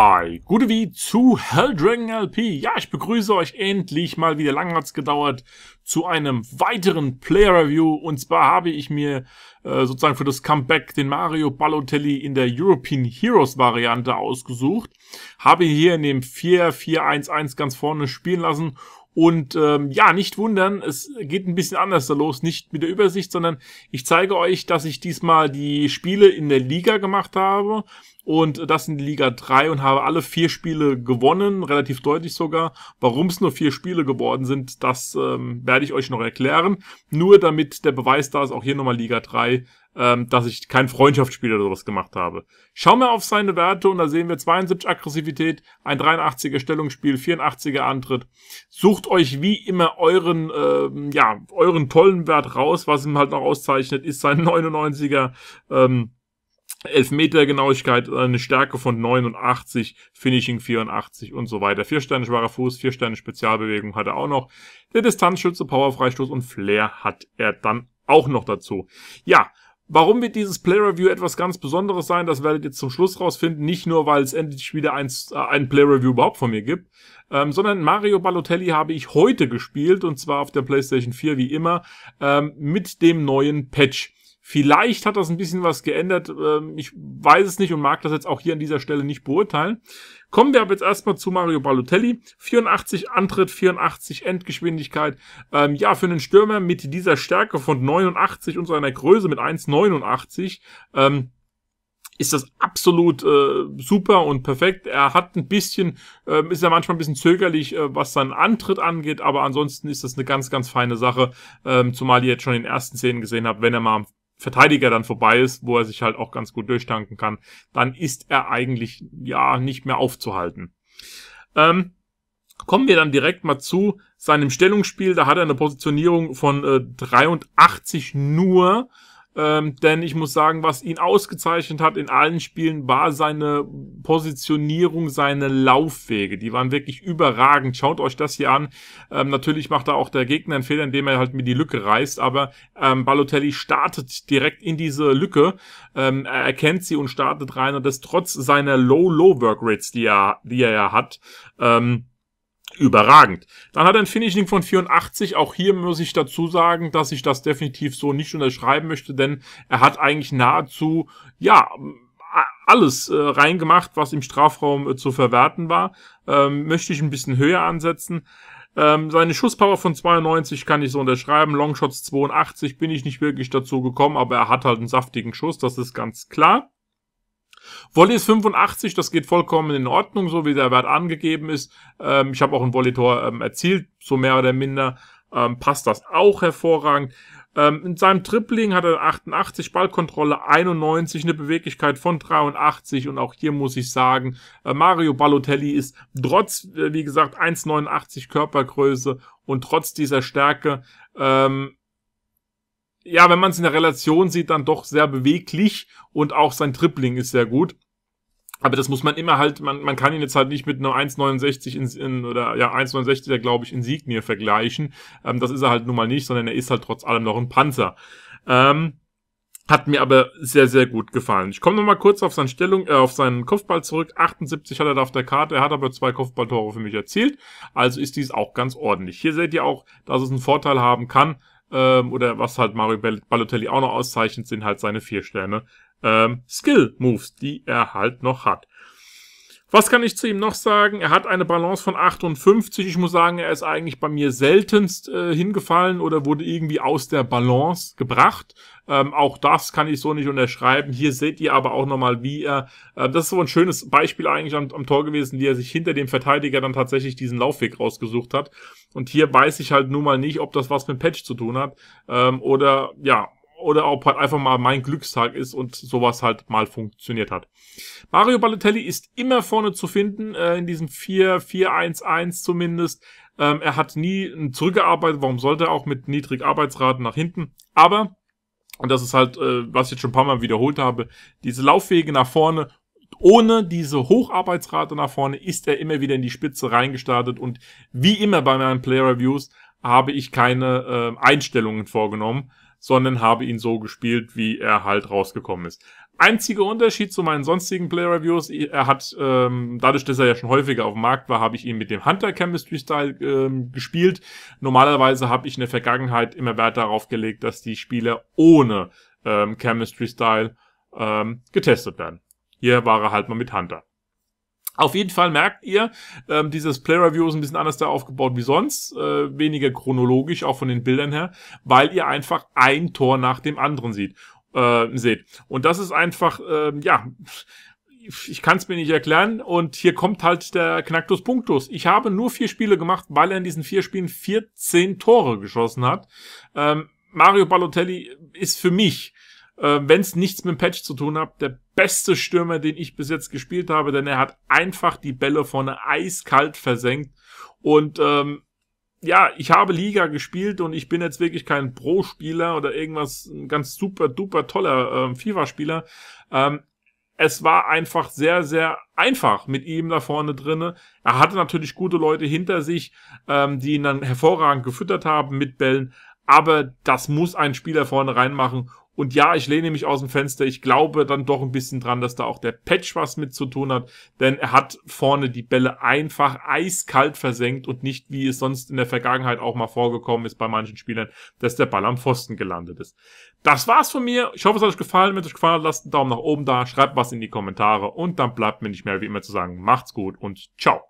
Hi, gute wie zu Helldragon LP. Ja, ich begrüße euch endlich mal wieder. Lang hat's gedauert zu einem weiteren Player Review. Und zwar habe ich mir äh, sozusagen für das Comeback den Mario Balotelli in der European Heroes Variante ausgesucht. Habe hier in dem 4411 ganz vorne spielen lassen und ähm, ja, nicht wundern, es geht ein bisschen anders da los, nicht mit der Übersicht, sondern ich zeige euch, dass ich diesmal die Spiele in der Liga gemacht habe und das in Liga 3 und habe alle vier Spiele gewonnen, relativ deutlich sogar. Warum es nur vier Spiele geworden sind, das ähm, werde ich euch noch erklären. Nur damit der Beweis da ist, auch hier nochmal Liga 3, ähm, dass ich kein Freundschaftsspiel oder sowas gemacht habe. Schauen wir auf seine Werte und da sehen wir 72 Aggressivität, ein 83er Stellungsspiel, 84er Antritt, Sucht euch wie immer euren, ähm, ja, euren tollen Wert raus. Was ihn halt noch auszeichnet, ist sein 99er. Ähm, Elfmetergenauigkeit, äh, eine Stärke von 89, Finishing 84 und so weiter. Vier Sterne schwacher Fuß, vier Sterne Spezialbewegung hat er auch noch. Der Distanzschütze, Powerfreistoß und Flair hat er dann auch noch dazu. Ja, Warum wird dieses Play-Review etwas ganz Besonderes sein, das werdet ihr zum Schluss rausfinden. Nicht nur, weil es endlich wieder ein, äh, ein Play-Review überhaupt von mir gibt, ähm, sondern Mario Balotelli habe ich heute gespielt und zwar auf der PlayStation 4 wie immer ähm, mit dem neuen Patch. Vielleicht hat das ein bisschen was geändert. Ähm, ich weiß es nicht und mag das jetzt auch hier an dieser Stelle nicht beurteilen. Kommen wir aber jetzt erstmal zu Mario Balotelli. 84 Antritt, 84 Endgeschwindigkeit. Ähm, ja, für einen Stürmer mit dieser Stärke von 89 und seiner Größe mit 1,89 ähm, ist das absolut äh, super und perfekt. Er hat ein bisschen, äh, ist ja manchmal ein bisschen zögerlich, äh, was seinen Antritt angeht, aber ansonsten ist das eine ganz, ganz feine Sache, ähm, zumal ihr jetzt schon in den ersten Szenen gesehen habt, wenn er mal Verteidiger dann vorbei ist, wo er sich halt auch ganz gut durchtanken kann, dann ist er eigentlich ja nicht mehr aufzuhalten. Ähm, kommen wir dann direkt mal zu seinem Stellungsspiel. Da hat er eine Positionierung von äh, 83 nur ähm, denn ich muss sagen, was ihn ausgezeichnet hat in allen Spielen, war seine Positionierung, seine Laufwege. Die waren wirklich überragend. Schaut euch das hier an. Ähm, natürlich macht da auch der Gegner einen Fehler, indem er halt mir die Lücke reißt, aber ähm, Balotelli startet direkt in diese Lücke, ähm, er erkennt sie und startet rein und das trotz seiner Low-Low-Work-Rates, die er, die er ja hat. Ähm, überragend. Dann hat er ein Finishing von 84. Auch hier muss ich dazu sagen, dass ich das definitiv so nicht unterschreiben möchte, denn er hat eigentlich nahezu, ja, alles äh, reingemacht, was im Strafraum äh, zu verwerten war. Ähm, möchte ich ein bisschen höher ansetzen. Ähm, seine Schusspower von 92 kann ich so unterschreiben. Longshots 82 bin ich nicht wirklich dazu gekommen, aber er hat halt einen saftigen Schuss, das ist ganz klar. Volley ist 85, das geht vollkommen in Ordnung, so wie der Wert angegeben ist. Ähm, ich habe auch ein Volley-Tor ähm, erzielt, so mehr oder minder. Ähm, passt das auch hervorragend. Ähm, in seinem Tripling hat er 88, Ballkontrolle 91, eine Beweglichkeit von 83 und auch hier muss ich sagen, äh, Mario Balotelli ist trotz, äh, wie gesagt, 1,89 Körpergröße und trotz dieser Stärke ähm, ja, wenn man es in der Relation sieht, dann doch sehr beweglich und auch sein Tripling ist sehr gut. Aber das muss man immer halt, man, man kann ihn jetzt halt nicht mit einer 1,69 in, in, oder ja, 1,69er, glaube ich, Insignie vergleichen. Ähm, das ist er halt nun mal nicht, sondern er ist halt trotz allem noch ein Panzer. Ähm, hat mir aber sehr, sehr gut gefallen. Ich komme nochmal kurz auf seine Stellung, äh, auf seinen Kopfball zurück. 78 hat er da auf der Karte, er hat aber zwei Kopfballtore für mich erzielt. Also ist dies auch ganz ordentlich. Hier seht ihr auch, dass es einen Vorteil haben kann, ähm, oder was halt Mario Balotelli auch noch auszeichnet, sind halt seine vier Sterne ähm, Skill-Moves, die er halt noch hat. Was kann ich zu ihm noch sagen? Er hat eine Balance von 58. Ich muss sagen, er ist eigentlich bei mir seltenst äh, hingefallen oder wurde irgendwie aus der Balance gebracht. Ähm, auch das kann ich so nicht unterschreiben. Hier seht ihr aber auch nochmal, wie er, äh, das ist so ein schönes Beispiel eigentlich am, am, Tor gewesen, wie er sich hinter dem Verteidiger dann tatsächlich diesen Laufweg rausgesucht hat. Und hier weiß ich halt nun mal nicht, ob das was mit Patch zu tun hat ähm, oder ja, oder ob halt einfach mal mein Glückstag ist und sowas halt mal funktioniert hat. Mario Balotelli ist immer vorne zu finden, äh, in diesem 4-4-1-1 zumindest. Ähm, er hat nie äh, zurückgearbeitet, warum sollte er auch mit niedrig Arbeitsraten nach hinten? Aber, und das ist halt, äh, was ich jetzt schon ein paar Mal wiederholt habe, diese Laufwege nach vorne ohne diese Hocharbeitsrate nach vorne ist er immer wieder in die Spitze reingestartet und wie immer bei meinen Player Reviews habe ich keine äh, Einstellungen vorgenommen, sondern habe ihn so gespielt, wie er halt rausgekommen ist. Einziger Unterschied zu meinen sonstigen Player Reviews, er hat, ähm, dadurch, dass er ja schon häufiger auf dem Markt war, habe ich ihn mit dem Hunter Chemistry Style ähm, gespielt. Normalerweise habe ich in der Vergangenheit immer Wert darauf gelegt, dass die Spieler ohne ähm, Chemistry Style ähm, getestet werden. Hier war er halt mal mit Hunter. Auf jeden Fall merkt ihr, ähm, dieses Play Review ist ein bisschen anders da aufgebaut wie sonst, äh, weniger chronologisch, auch von den Bildern her, weil ihr einfach ein Tor nach dem anderen sieht, äh, seht. Und das ist einfach, äh, ja, ich kann es mir nicht erklären. Und hier kommt halt der Knacktus Punktus. Ich habe nur vier Spiele gemacht, weil er in diesen vier Spielen 14 Tore geschossen hat. Ähm, Mario Balotelli ist für mich äh, wenn es nichts mit dem Patch zu tun hat, der beste Stürmer, den ich bis jetzt gespielt habe, denn er hat einfach die Bälle vorne eiskalt versenkt. Und ähm, ja, ich habe Liga gespielt und ich bin jetzt wirklich kein Pro-Spieler oder irgendwas, ein ganz super, duper toller äh, FIFA-Spieler. Ähm, es war einfach sehr, sehr einfach mit ihm da vorne drinne. Er hatte natürlich gute Leute hinter sich, ähm, die ihn dann hervorragend gefüttert haben mit Bällen, aber das muss ein Spieler vorne reinmachen. Und ja, ich lehne mich aus dem Fenster. Ich glaube dann doch ein bisschen dran, dass da auch der Patch was mit zu tun hat, denn er hat vorne die Bälle einfach eiskalt versenkt und nicht, wie es sonst in der Vergangenheit auch mal vorgekommen ist bei manchen Spielern, dass der Ball am Pfosten gelandet ist. Das war's von mir. Ich hoffe, es hat euch gefallen. Wenn es euch gefallen hat, lasst einen Daumen nach oben da, schreibt was in die Kommentare und dann bleibt mir nicht mehr wie immer zu sagen, macht's gut und ciao.